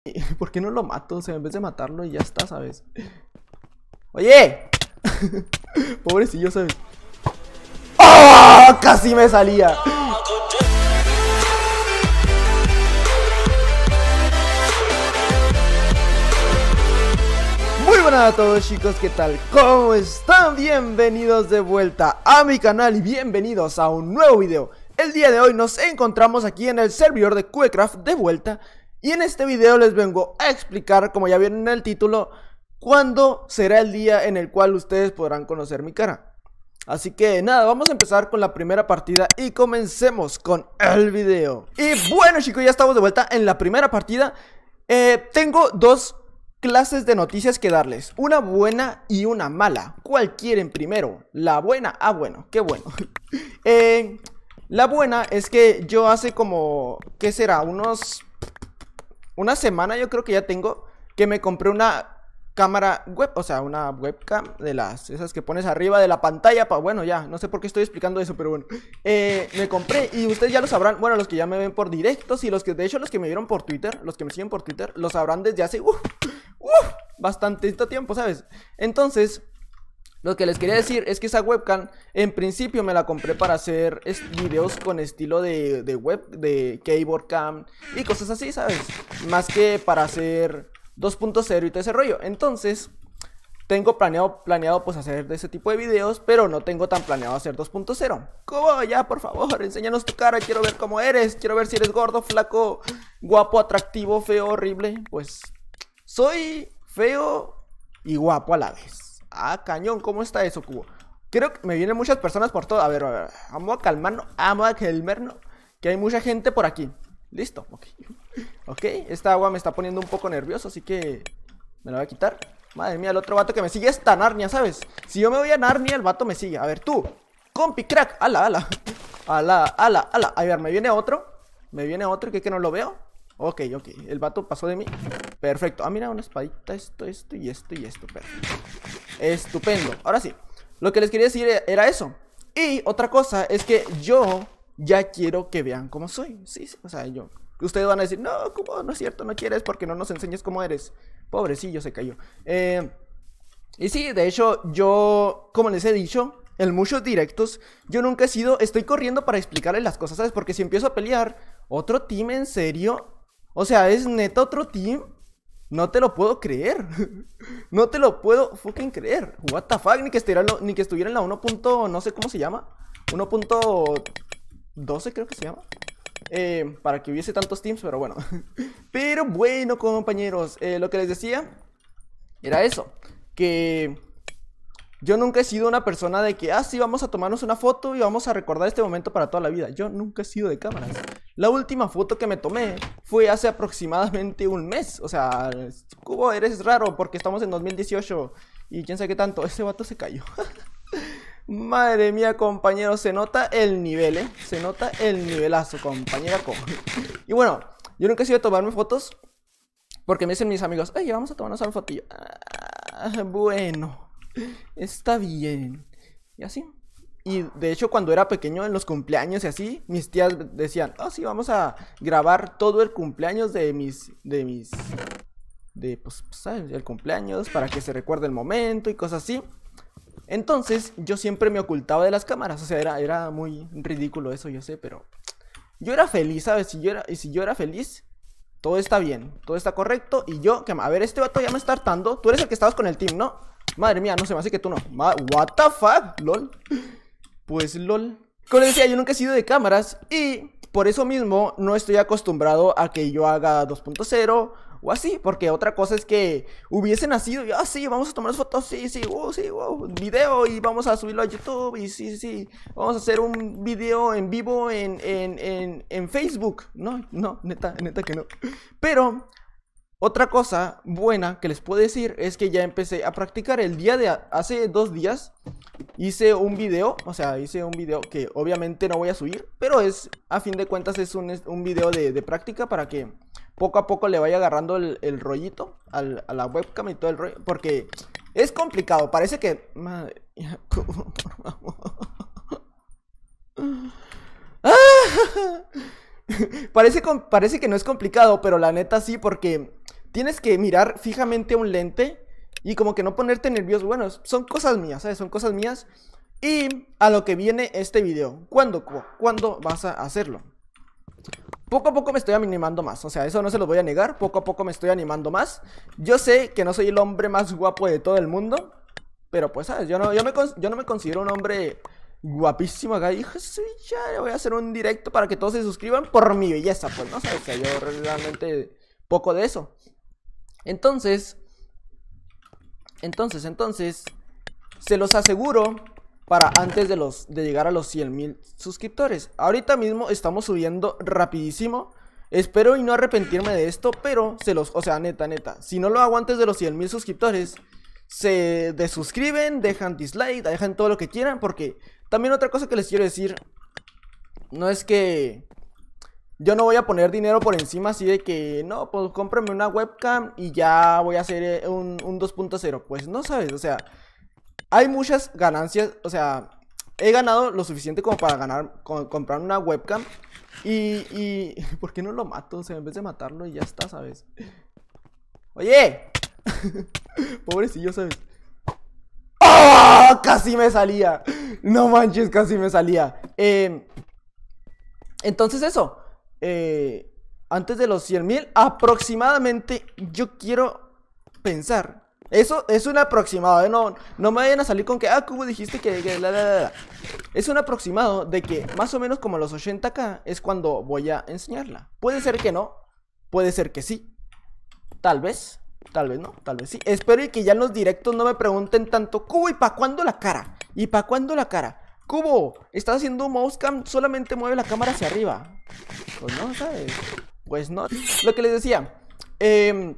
¿Por qué no lo mato? O sea, en vez de matarlo y ya está, ¿sabes? ¡Oye! Pobrecillo, ¿sabes? ¡Oh! ¡Casi me salía! Muy buenas a todos chicos, ¿qué tal? ¿Cómo están? Bienvenidos de vuelta a mi canal y bienvenidos a un nuevo video El día de hoy nos encontramos aquí en el servidor de QCraft, de vuelta y en este video les vengo a explicar, como ya vieron en el título, cuándo será el día en el cual ustedes podrán conocer mi cara. Así que nada, vamos a empezar con la primera partida y comencemos con el video. Y bueno chicos, ya estamos de vuelta en la primera partida. Eh, tengo dos clases de noticias que darles. Una buena y una mala. ¿Cuál quieren primero? La buena. Ah, bueno, qué bueno. Eh, la buena es que yo hace como, ¿qué será? Unos una semana yo creo que ya tengo que me compré una cámara web, o sea, una webcam de las esas que pones arriba de la pantalla. bueno, ya, no sé por qué estoy explicando eso, pero bueno. Eh, me compré y ustedes ya lo sabrán, bueno, los que ya me ven por directos y los que, de hecho, los que me vieron por Twitter, los que me siguen por Twitter, los sabrán desde hace, bastante tiempo, ¿sabes? Entonces, lo que les quería decir es que esa webcam, en principio me la compré para hacer videos con estilo de, web, de keyboard cam y cosas así, ¿sabes? Más que para hacer 2.0 y todo ese rollo. Entonces, tengo planeado, planeado pues hacer de ese tipo de videos, pero no tengo tan planeado hacer 2.0. ¿Cómo? Ya, por favor, enséñanos tu cara, quiero ver cómo eres, quiero ver si eres gordo, flaco, guapo, atractivo, feo, horrible. Pues soy feo y guapo a la vez. Ah, cañón, ¿cómo está eso, Cubo? Creo que me vienen muchas personas por todo. A ver, a ver, vamos a calmarnos, vamos a calmarnos, que hay mucha gente por aquí. Listo, ok. Ok, esta agua me está poniendo un poco nervioso, así que me la voy a quitar. Madre mía, el otro vato que me sigue está Narnia, ¿sabes? Si yo me voy a Narnia, el vato me sigue. A ver, tú, compi, crack, ala, ala. Ala, ala, ala. A ver, me viene otro. Me viene otro, que que no lo veo. Ok, ok, el vato pasó de mí Perfecto, ah mira, una espadita, esto, esto y esto y esto Estupendo. Ahora sí, lo que les quería decir e-, era eso. Y otra cosa es que yo ya quiero que vean cómo soy. Sí, sí, o sea, yo. Ustedes van a decir, no, ¿cómo? No es cierto, no quieres porque no nos enseñes cómo eres. Pobrecillo, se cayó. Eh, y sí, de hecho, yo, como les he dicho, en muchos directos, yo nunca he sido, estoy corriendo para explicarles las cosas, ¿sabes? Porque si empiezo a pelear, otro team en serio, o sea, es neto otro team no te lo puedo creer. No te lo puedo fucking creer. What the fuck, ni que estuviera, ni que estuviera en la 1. no sé cómo se llama. 1.12 creo que se llama. Eh, para que hubiese tantos teams, pero bueno. Pero bueno, compañeros, eh, lo que les decía era eso. Que yo nunca he sido una persona de que, ah, sí, vamos a tomarnos una foto y vamos a recordar este momento para toda la vida. Yo nunca he sido de cámaras. La última foto que me tomé fue hace aproximadamente un mes. O sea, Cubo, eres raro porque estamos en 2018 y quién sabe qué tanto. Ese vato se cayó. Madre mía, compañero, se nota el nivel, ¿eh? Se nota el nivelazo, compañera. y bueno, yo nunca he sido a tomarme fotos porque me dicen mis amigos, oye, vamos a tomarnos una fotillo. Ah, bueno, está bien. Y así. Y de hecho cuando era pequeño en los cumpleaños y así, mis tías decían, oh sí, vamos a grabar todo el cumpleaños de mis, de mis, de pues, pues, ¿sabes? El cumpleaños para que se recuerde el momento y cosas así. Entonces yo siempre me ocultaba de las cámaras, o sea, era, era muy ridículo eso, yo sé, pero yo era feliz, ¿sabes? Si yo era, y si yo era feliz, todo está bien, todo está correcto. Y yo, que, a ver, este vato ya me está hartando. Tú eres el que estabas con el team, ¿no? Madre mía, no se me hace que tú no. what the fuck, lol. Pues LOL. Como les decía, yo nunca he sido de cámaras y por eso mismo no estoy acostumbrado a que yo haga 2.0 o así, porque otra cosa es que hubiese nacido y, ah, sí, vamos a tomar fotos, sí, sí, wow, sí, wow, video y vamos a subirlo a YouTube y sí, sí, vamos a hacer un video en vivo en, en Facebook. No, no, neta, neta que no. Pero otra cosa buena que les puedo decir es que ya empecé a practicar. El día de hace dos días hice un video, o sea, hice un video que obviamente no voy a subir, pero es, a fin de cuentas, es un, video de, práctica para que poco a poco le vaya agarrando el, rollito a la webcam y todo el rollo, porque es complicado, parece que... Madre parece, parece que no es complicado, pero la neta sí, porque tienes que mirar fijamente un lente y como que no ponerte nervioso. Bueno, son cosas mías, ¿sabes? Son cosas mías. Y a lo que viene este video. ¿Cuándo, ¿cuándo vas a hacerlo? Poco a poco me estoy animando más, o sea, eso no se lo voy a negar, poco a poco me estoy animando más. Yo sé que no soy el hombre más guapo de todo el mundo, pero pues, ¿sabes? Yo no, yo me, no me considero un hombre guapísimo acá. sí, ya voy a hacer un directo para que todos se suscriban por mi belleza, pues, ¿no? O sea, yo realmente poco de eso. Entonces, entonces, entonces, se los aseguro para antes de, los, de llegar a los 100.000 suscriptores. Ahorita mismo estamos subiendo rapidísimo. Espero y no arrepentirme de esto, pero se los, o sea, neta, neta, si no lo hago antes de los 100.000 suscriptores, se desuscriben, dejan dislike, dejan todo lo que quieran, porque también otra cosa que les quiero decir, no es que yo no voy a poner dinero por encima así de que, no, pues cómprame una webcam y ya voy a hacer eh, un, 2.0. Pues no sabes, o sea, hay muchas ganancias, o sea, he ganado lo suficiente como para ganar, comprar una webcam. Y, y, ¿por qué no lo mato? O sea, en vez de matarlo y ya está, ¿sabes? Oye, pobrecillo, ¿sabes? ¡Oh! Casi me salía. No manches, casi me salía. Em, entonces eso, eh, antes de los 100.000 aproximadamente yo quiero pensar. Eso es un aproximado, ¿eh? no, no me vayan a salir con que, ah, dijiste que, Es un aproximado de que más o menos como los 80k es cuando voy a enseñarla. Puede ser que no, puede ser que sí. Tal vez, tal vez no, tal vez sí. Espero y que ya en los directos no me pregunten tanto, cubo y para cuándo la cara? ¿Y para cuándo la cara? Cubo, estás haciendo un mousecam, solamente mueve la cámara hacia arriba. Pues no, ¿sabes? Pues no. Lo que les decía, eh,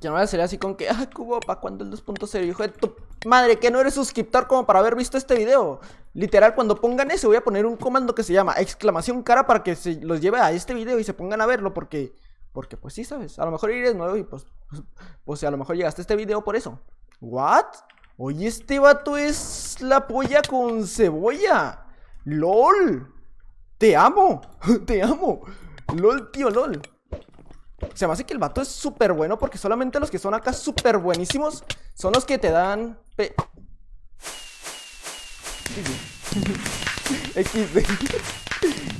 que no voy a ser así con que, ah, Cubo, ¿para cuándo el 2.0? Hijo de tu madre, que no eres suscriptor como para haber visto este video. Literal, cuando pongan eso, voy a poner un comando que se llama exclamación cara para que se los lleve a este video y se pongan a verlo, porque, porque pues sí, ¿sabes? A lo mejor eres nuevo y pues, pues, pues, pues a lo mejor llegaste a este video por eso. ¿What? Oye, este vato es la polla con cebolla. LOL. Te amo. Te amo. LOL, tío, LOL. Se me hace que el vato es súper bueno porque solamente los que son acá súper buenísimos son los que te dan... p XD.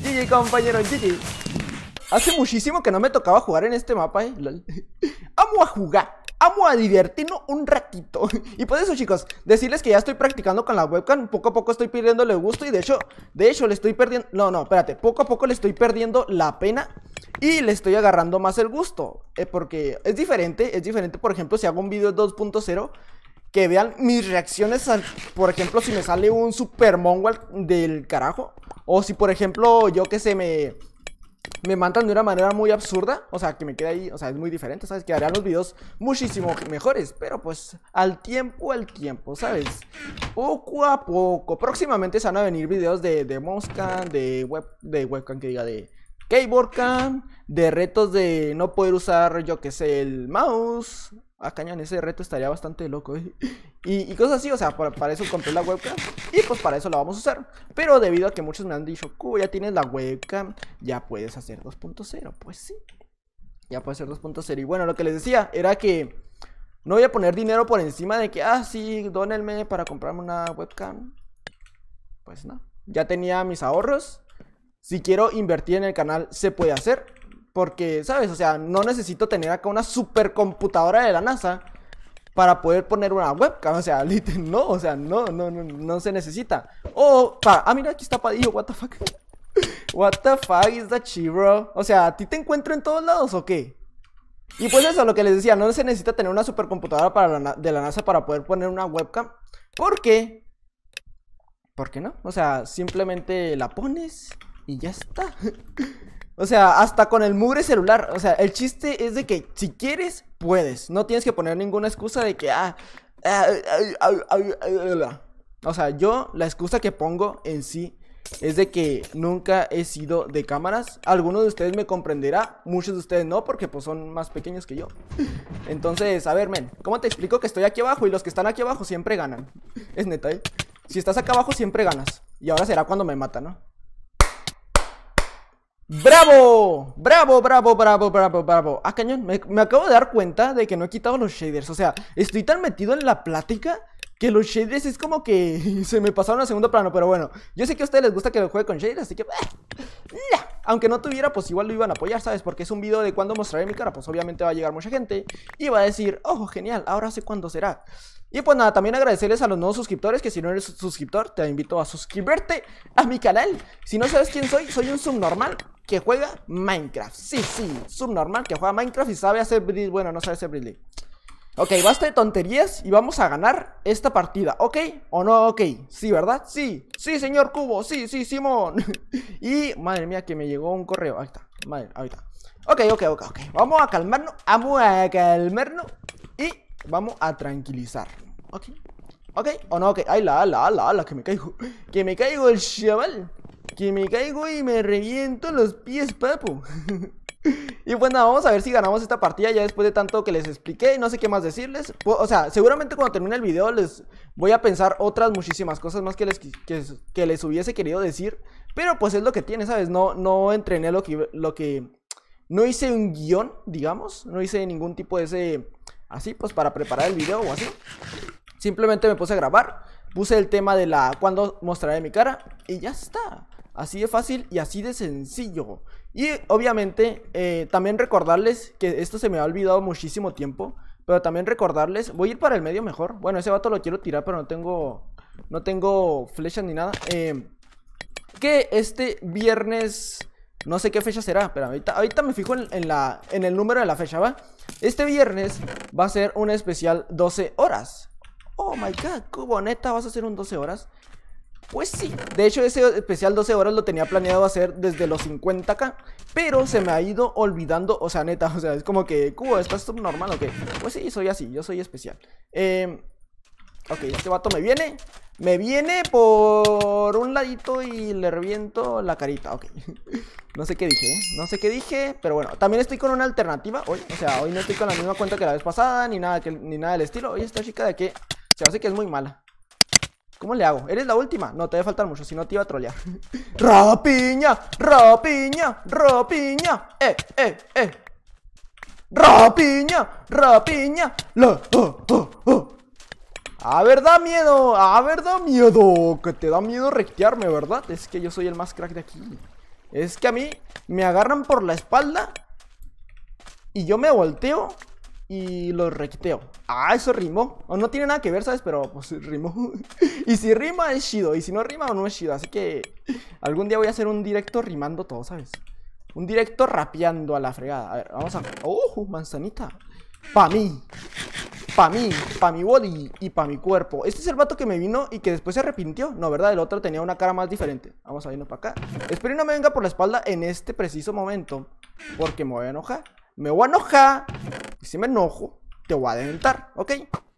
GG, compañero, GG. Hace muchísimo que no me tocaba jugar en este mapa, eh. Amo a jugar amo a divertirnos un ratito. Y por eso, chicos, decirles que ya estoy practicando con la webcam. Poco a poco estoy perdiéndole gusto y de hecho, de hecho, le estoy perdiendo... No, no, espérate. Poco a poco le estoy perdiendo la pena y le estoy agarrando más el gusto. Eh, porque es diferente, es diferente, por ejemplo, si hago un video 2.0... Que vean mis reacciones, por ejemplo, si me sale un super mongol del carajo. O si, por ejemplo, yo que se me me matan de una manera muy absurda. O sea, que me queda ahí, o sea, es muy diferente, ¿sabes? que harán los videos muchísimo mejores. Pero pues, al tiempo, al tiempo, ¿sabes? Poco a poco. Próximamente se van a venir videos de, de Mosca, de, web, de webcam que diga de keyboardcam, de retos de no poder usar, yo que sé, el mouse. Ah, cañón, ese reto estaría bastante loco. ¿eh? Y, cosas así, o sea, para, eso compré la webcam. Y pues para eso la vamos a usar. Pero debido a que muchos me han dicho, ya tienes la webcam, ya puedes hacer 2.0. Pues sí, ya puedes hacer 2.0. Y bueno, lo que les decía era que no voy a poner dinero por encima de que, ah, sí, dónenme para comprarme una webcam. Pues no, ya tenía mis ahorros. Si quiero invertir en el canal, se puede hacer. Porque, ¿sabes? O sea, no necesito tener acá una supercomputadora de la NASA para poder poner una webcam. O sea, no, o sea, no, no, no, no se necesita. O, oh, ah, mira, aquí está Padillo, what the fuck. What the fuck is that shit, O sea, ¿a ti te encuentro en todos lados o qué? Y pues eso, lo que les decía, no se necesita tener una supercomputadora para de la NASA para poder poner una webcam. ¿Por qué? ¿Por qué no? O sea, simplemente la pones y ya está. O sea, hasta con el mugre celular. O sea, el chiste es de que si quieres, puedes. No tienes que poner ninguna excusa de que, ah, ah, ah, ah, o sea, yo la excusa que pongo en sí es de que nunca he sido de cámaras. Algunos de ustedes me comprenderá, muchos de ustedes no, porque pues son más pequeños que yo. Entonces, a ver, men, ¿cómo te explico que estoy aquí abajo y los que están aquí abajo siempre ganan? Es neta, ¿eh? Si estás acá abajo siempre ganas. Y ahora será cuando me mata, ¿no? ¡Bravo! ¡Bravo, bravo, bravo, bravo, bravo! Ah, cañón, me, acabo de dar cuenta de que no he quitado los shaders O sea, estoy tan metido en la plática que los shaders es como que se me pasaron a segundo plano Pero bueno, yo sé que a ustedes les gusta que lo juegue con shaders, así que... Aunque no tuviera, pues igual lo iban a apoyar, ¿sabes? Porque es un video de cuando mostraré mi cara, pues obviamente va a llegar mucha gente Y va a decir, ojo, genial, ahora sé cuándo será y pues nada, también agradecerles a los nuevos suscriptores, que si no eres suscriptor, te invito a suscribirte a mi canal. Si no sabes quién soy, soy un subnormal que juega Minecraft. Sí, sí, subnormal que juega Minecraft y sabe hacer Bueno, no sabe hacer Bridley. Ok, basta de tonterías y vamos a ganar esta partida, ¿ok? ¿O no? Ok, sí, ¿verdad? Sí, sí, señor Cubo, sí, sí, Simón Y, madre mía, que me llegó un correo, ahí está, madre, ahí está Ok, ok, ok, vamos a calmarnos, vamos a calmarnos Y vamos a tranquilizar, ¿ok? ¿Ok? ¿O no? Ok, ay, la, la, la, la, que me caigo, que me caigo el chaval que me caigo y me reviento los pies, papu. Y bueno, vamos a ver si ganamos esta partida ya después de tanto que les expliqué no sé qué más decirles. O sea, seguramente cuando termine el video les voy a pensar otras muchísimas cosas más que les, que, les hubiese querido decir. Pero pues es lo que tiene, ¿sabes? No, no entrené lo que, lo que... No hice un guión, digamos. No hice ningún tipo de ese... Así, pues para preparar el video o así. Simplemente me puse a grabar. Puse el tema de la... Cuando mostraré mi cara. Y ya está. Así de fácil y así de sencillo. Y obviamente eh, también recordarles que esto se me ha olvidado muchísimo tiempo. Pero también recordarles, voy a ir para el medio mejor. Bueno, ese vato lo quiero tirar, pero no tengo, no tengo flechas ni nada. Eh, que este viernes, no sé qué fecha será, pero ahorita, ahorita me fijo en, la, en el número de la fecha, ¿va? Este viernes va a ser un especial 12 horas. Oh my god, cómo neta vas a hacer un 12 horas. Pues sí, de hecho ese especial 12 horas lo tenía planeado hacer desde los 50k Pero se me ha ido olvidando, o sea, neta, o sea, es como que Cubo, es normal o qué? Pues sí, soy así, yo soy especial em, Ok, este vato me viene Me viene por un ladito y le reviento la carita, ok No sé qué dije, ¿eh? no sé qué dije, pero bueno También estoy con una alternativa hoy, o sea, hoy no estoy con la misma cuenta que la vez pasada Ni nada, ni nada del estilo Oye, esta chica de aquí se hace que es muy mala ¿Cómo le hago? ¿Eres la última? No, te debe faltar mucho, si no te iba a trolear. ¡Rapiña! ¡Rapiña! ¡Rapiña! ¡Eh, eh, eh! ¡Rapiña! ¡Rapiña! ¡La, oh, oh, oh! A ver, da miedo, a ver, da miedo Que te da miedo rectearme, ¿verdad? Es que yo soy el más crack de aquí Es que a mí me agarran por la espalda Y yo me volteo y lo requiteo. Ah, eso rimó. O no tiene nada que ver, ¿sabes? Pero pues rimó. y si rima es chido. Y si no rima, no es chido. Así que algún día voy a hacer un directo rimando todo, ¿sabes? Un directo rapeando a la fregada. A ver, vamos a. ¡Oh! Manzanita. Pa' mí. Pa' mí. Pa' mi body. Y pa' mi cuerpo. Este es el vato que me vino y que después se arrepintió. No, ¿verdad? El otro tenía una cara más diferente. Vamos a irnos para acá. Espero que no me venga por la espalda en este preciso momento. Porque me voy a enojar me voy a enojar. Y si me enojo, te voy a adelantar, ¿ok?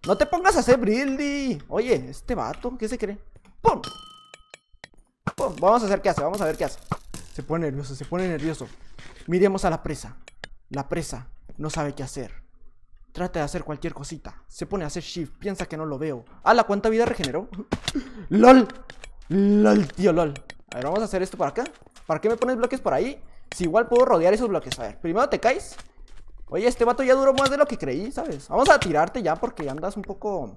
No te pongas a hacer Brildy, Oye, este vato, ¿qué se cree? ¡Pum! ¡Pum! Vamos a hacer qué hace, vamos a ver qué hace. Se pone nervioso, se pone nervioso. Miremos a la presa. La presa no sabe qué hacer. Trata de hacer cualquier cosita. Se pone a hacer shift, piensa que no lo veo. ¡Hala! Ah, ¿Cuánta vida regeneró? ¡Lol! ¡Lol, tío, lol! A ver, vamos a hacer esto para acá. ¿Para qué me pones bloques por ahí? Si igual puedo rodear esos bloques. A ver, primero te caes Oye, este vato ya duró más de lo que creí, ¿sabes? Vamos a tirarte ya porque andas un poco...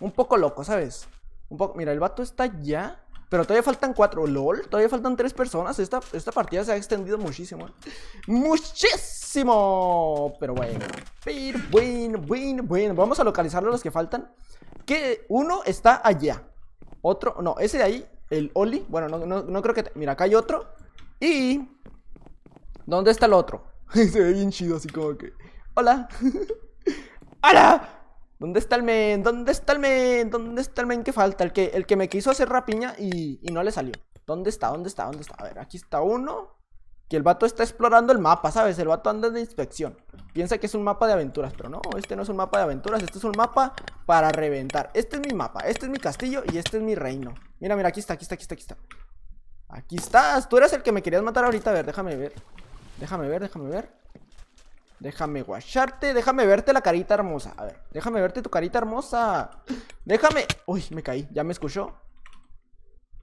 Un poco loco, ¿sabes? Un poco... Mira, el vato está ya... Pero todavía faltan cuatro. LOL, todavía faltan tres personas. Esta, esta partida se ha extendido muchísimo. ¿eh? ¡Muchísimo! Pero bueno. Win, win, win. Vamos a localizar los que faltan. Que uno está allá. Otro, no, ese de ahí, el Oli. Bueno, no, creo que. Mira, acá hay otro. Y. ¿Dónde está el otro? se ve bien chido, así como que. ¡Hola! ¡Hola! ¿Dónde está el men? ¿Dónde está el men? ¿Dónde está el men que falta? El que, el que me quiso hacer rapiña y, y no le salió. ¿Dónde está? ¿Dónde está? ¿Dónde está? A ver, aquí está uno. Que el vato está explorando el mapa, ¿sabes? El vato anda de inspección. Piensa que es un mapa de aventuras, pero no, este no es un mapa de aventuras, este es un mapa para reventar. Este es mi mapa, este es mi castillo y este es mi reino. Mira, mira, aquí está, aquí está, aquí está, aquí está. Aquí estás, tú eras el que me querías matar ahorita, a ver, déjame ver. Déjame ver, déjame ver. Déjame guacharte, déjame verte la carita hermosa. A ver, déjame verte tu carita hermosa. Déjame. Uy, me caí. ¿Ya me escuchó?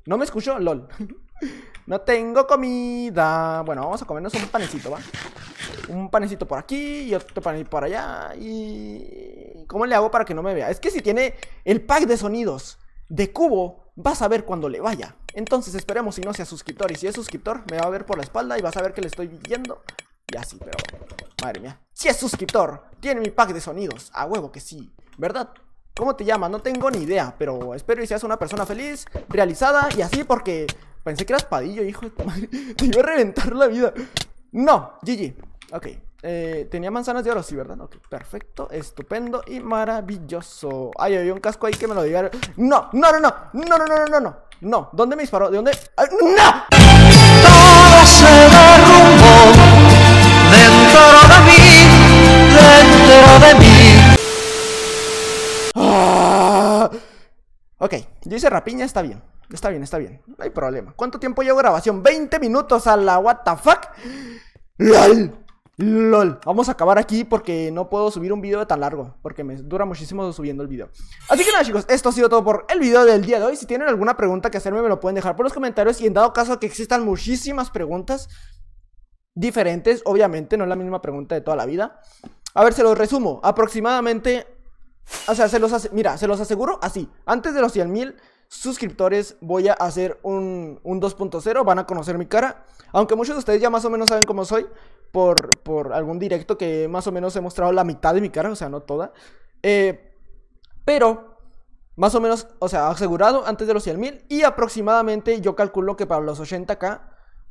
¿No me escuchó? LOL. no tengo comida. Bueno, vamos a comernos un panecito, ¿va? Un panecito por aquí y otro panecito por allá. Y. ¿Cómo le hago para que no me vea? Es que si tiene el pack de sonidos de cubo vas a ver cuando le vaya. Entonces esperemos si no sea suscriptor. Y si es suscriptor, me va a ver por la espalda y vas a ver que le estoy viendo Y así, pero... Madre mía. Si es suscriptor, tiene mi pack de sonidos. A huevo que sí. ¿Verdad? ¿Cómo te llamas? No tengo ni idea, pero espero y seas una persona feliz, realizada y así porque pensé que eras padillo, hijo de tu madre. Te iba a reventar la vida. No, GG. Ok. Eh, tenía manzanas de oro, sí, ¿verdad? Ok, perfecto, estupendo y maravilloso. Ay, había un casco ahí que me lo diga. No, no, no, no, no, no, no, no, no, no. no ¿Dónde me disparó? ¿De dónde? ¡No! Todo se derrumbó dentro de mí, dentro de mí. Ah. Ok, yo hice rapiña, está bien. Está bien, está bien. No hay problema. ¿Cuánto tiempo llevo grabación? 20 minutos a la what the LOL, vamos a acabar aquí porque no puedo subir un video tan largo Porque me dura muchísimo subiendo el video Así que nada chicos, esto ha sido todo por el video del día de hoy Si tienen alguna pregunta que hacerme me lo pueden dejar por los comentarios Y en dado caso que existan muchísimas preguntas Diferentes, obviamente, no es la misma pregunta de toda la vida A ver, se los resumo Aproximadamente, o sea, se los mira, se los aseguro así Antes de los 100 mil suscriptores voy a hacer un, un 2.0, van a conocer mi cara, aunque muchos de ustedes ya más o menos saben cómo soy por, por algún directo que más o menos he mostrado la mitad de mi cara, o sea, no toda, eh, pero más o menos, o sea, asegurado antes de los 100 mil y aproximadamente yo calculo que para los 80k,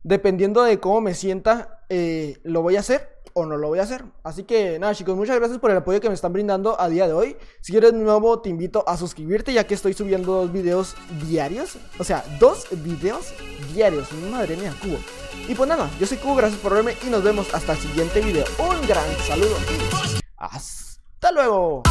dependiendo de cómo me sienta, eh, lo voy a hacer o no lo voy a hacer. Así que nada chicos, muchas gracias por el apoyo que me están brindando a día de hoy. Si eres nuevo te invito a suscribirte ya que estoy subiendo dos videos diarios. O sea, dos videos diarios. Madre mía, Cubo. Y pues nada, yo soy Cubo, gracias por verme y nos vemos hasta el siguiente video. Un gran saludo hasta luego.